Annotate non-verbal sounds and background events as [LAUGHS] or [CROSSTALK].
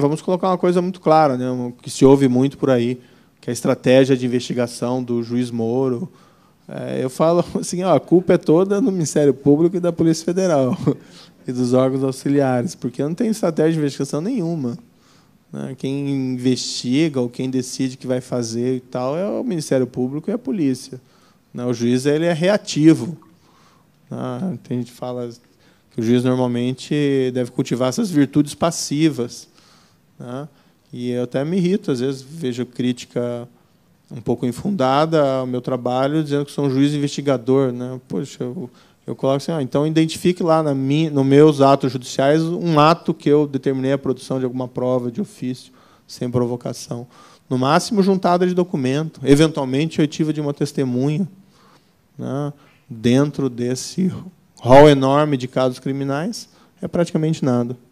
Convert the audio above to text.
Vamos colocar uma coisa muito clara, né, que se ouve muito por aí, que é a estratégia de investigação do juiz Moro. É, eu falo [LAUGHS] assim, ó, a culpa é toda do Ministério Público e da Polícia Federal [LAUGHS] e dos órgãos auxiliares, porque não tem estratégia de investigação nenhuma. Né? Quem investiga ou quem decide que vai fazer e tal é o Ministério Público e a polícia. Né? O juiz ele é reativo. Né? Tem gente que fala que o juiz normalmente deve cultivar essas virtudes passivas né? E eu até me irrito, às vezes vejo crítica um pouco infundada ao meu trabalho, dizendo que sou um juiz investigador. Né? Poxa, eu, eu coloco assim, ah, então identifique lá na minha, nos meus atos judiciais um ato que eu determinei a produção de alguma prova de ofício, sem provocação. No máximo, juntada de documento, eventualmente oitiva de uma testemunha, né? dentro desse rol enorme de casos criminais, é praticamente nada.